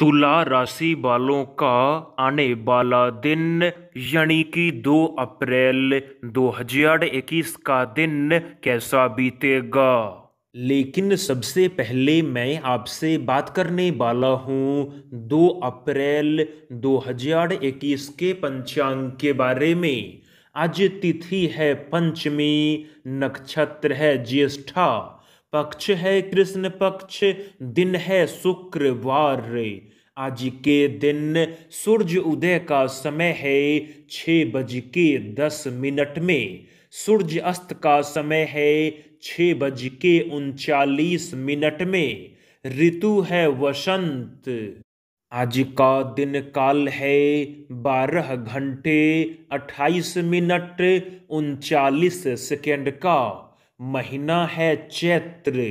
तुला राशि वालों का आने वाला दिन यानी कि 2 अप्रैल 2021 का दिन कैसा बीतेगा लेकिन सबसे पहले मैं आपसे बात करने वाला हूँ 2 अप्रैल 2021 के पंचांग के बारे में आज तिथि है पंचमी नक्षत्र है ज्येष्ठा पक्ष है कृष्ण पक्ष दिन है शुक्रवार आज के दिन सूर्य उदय का समय है छ बज के दस मिनट में सूर्य अस्त का समय है छः बज के उनचालीस मिनट में ऋतु है वसंत आज का दिन काल है बारह घंटे अट्ठाईस मिनट उनचालीस सेकेंड का महीना है चैत्र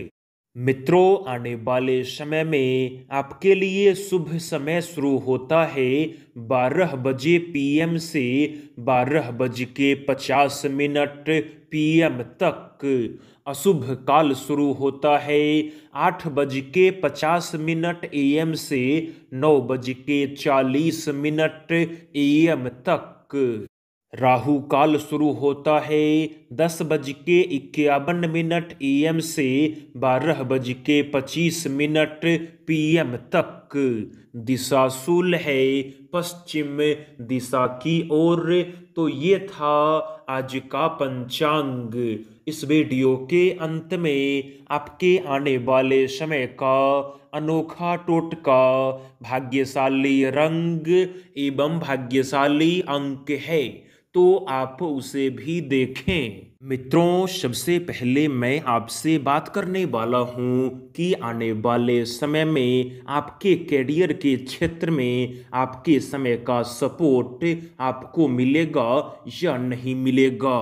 मित्रों आने वाले समय में आपके लिए शुभ समय शुरू होता है बारह बजे पीएम से बारह बज के पचास मिनट पीएम तक अशुभ काल शुरू होता है आठ बज के पचास मिनट एएम से नौ बज के चालीस मिनट एएम तक राहु काल शुरू होता है दस बज के इक्यावन मिनट ए e एम से बारह बज के पच्चीस मिनट पीएम तक दिशा है पश्चिम दिशा की ओर तो ये था आज का पंचांग इस वीडियो के अंत में आपके आने वाले समय का अनोखा टोटका भाग्यशाली रंग एवं भाग्यशाली अंक है तो आप उसे भी देखें मित्रों सबसे पहले मैं आपसे बात करने वाला हूँ कि आने वाले समय में आपके कैरियर के क्षेत्र में आपके समय का सपोर्ट आपको मिलेगा या नहीं मिलेगा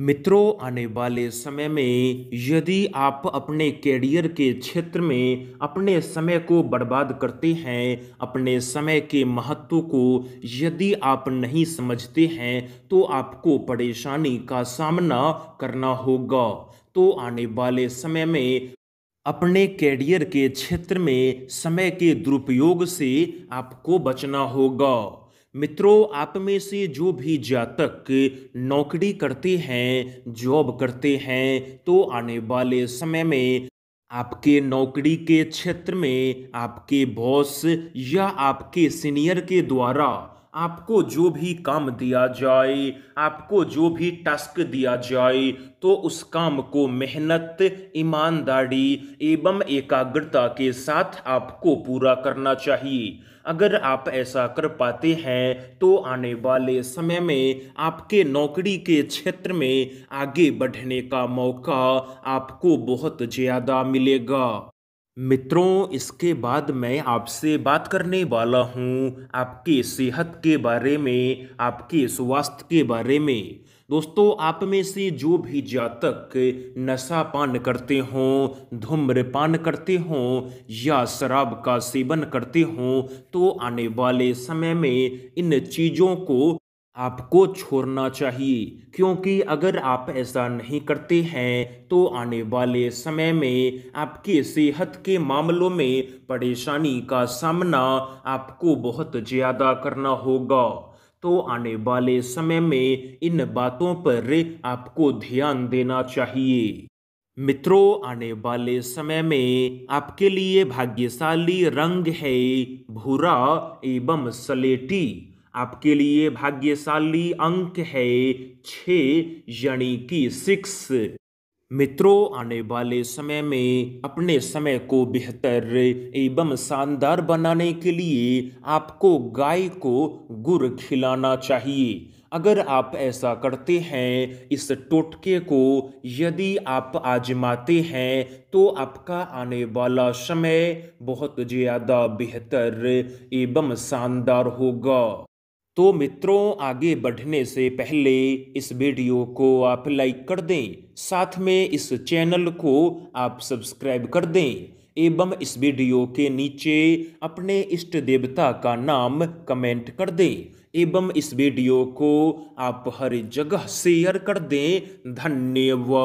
मित्रों आने वाले समय में यदि आप अपने कैरियर के क्षेत्र में अपने समय को बर्बाद करते हैं अपने समय के महत्व को यदि आप नहीं समझते हैं तो आपको परेशानी का सामना करना होगा तो आने वाले समय में अपने कैरियर के क्षेत्र में समय के दुरुपयोग से आपको बचना होगा मित्रों आप में से जो भी जातक नौकरी करते हैं जॉब करते हैं तो आने वाले समय में आपके नौकरी के क्षेत्र में आपके बॉस या आपके सीनियर के द्वारा आपको जो भी काम दिया जाए आपको जो भी टास्क दिया जाए तो उस काम को मेहनत ईमानदारी एवं एकाग्रता के साथ आपको पूरा करना चाहिए अगर आप ऐसा कर पाते हैं तो आने वाले समय में आपके नौकरी के क्षेत्र में आगे बढ़ने का मौका आपको बहुत ज़्यादा मिलेगा मित्रों इसके बाद मैं आपसे बात करने वाला हूँ आपके सेहत के बारे में आपके स्वास्थ्य के बारे में दोस्तों आप में से जो भी जातक नशा पान करते हों धूम्रपान करते हों या शराब का सेवन करते हों तो आने वाले समय में इन चीज़ों को आपको छोड़ना चाहिए क्योंकि अगर आप ऐसा नहीं करते हैं तो आने वाले समय में आपके सेहत के मामलों में परेशानी का सामना आपको बहुत ज़्यादा करना होगा तो आने वाले समय में इन बातों पर आपको ध्यान देना चाहिए मित्रों आने वाले समय में आपके लिए भाग्यशाली रंग है भूरा एवं सलेटी आपके लिए भाग्यशाली अंक है छ यानी कि सिक्स मित्रों आने वाले समय में अपने समय को बेहतर एवं शानदार बनाने के लिए आपको गाय को गुड़ खिलाना चाहिए अगर आप ऐसा करते हैं इस टोटके को यदि आप आजमाते हैं तो आपका आने वाला समय बहुत ज़्यादा बेहतर एवं शानदार होगा तो मित्रों आगे बढ़ने से पहले इस वीडियो को आप लाइक कर दें साथ में इस चैनल को आप सब्सक्राइब कर दें एवं इस वीडियो के नीचे अपने इष्ट देवता का नाम कमेंट कर दें एवं इस वीडियो को आप हर जगह शेयर कर दें धन्यवाद